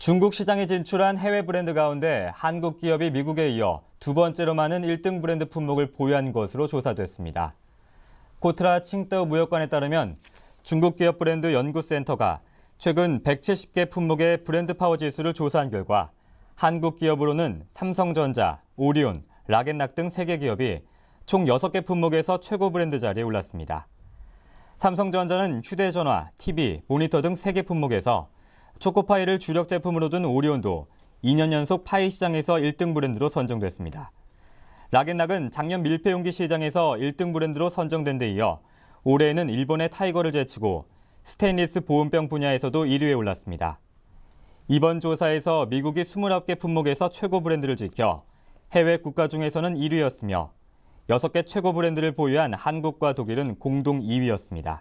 중국 시장에 진출한 해외 브랜드 가운데 한국 기업이 미국에 이어 두 번째로 많은 1등 브랜드 품목을 보유한 것으로 조사됐습니다. 코트라 칭따 무역관에 따르면 중국 기업 브랜드 연구센터가 최근 170개 품목의 브랜드 파워 지수를 조사한 결과 한국 기업으로는 삼성전자, 오리온, 락앤락 등 3개 기업이 총 6개 품목에서 최고 브랜드 자리에 올랐습니다. 삼성전자는 휴대전화, TV, 모니터 등 3개 품목에서 초코파이를 주력 제품으로 둔 오리온도 2년 연속 파이 시장에서 1등 브랜드로 선정됐습니다. 락앤락은 작년 밀폐용기 시장에서 1등 브랜드로 선정된 데 이어 올해에는 일본의 타이거를 제치고 스테인리스 보온병 분야에서도 1위에 올랐습니다. 이번 조사에서 미국이 29개 품목에서 최고 브랜드를 지켜 해외 국가 중에서는 1위였으며 6개 최고 브랜드를 보유한 한국과 독일은 공동 2위였습니다.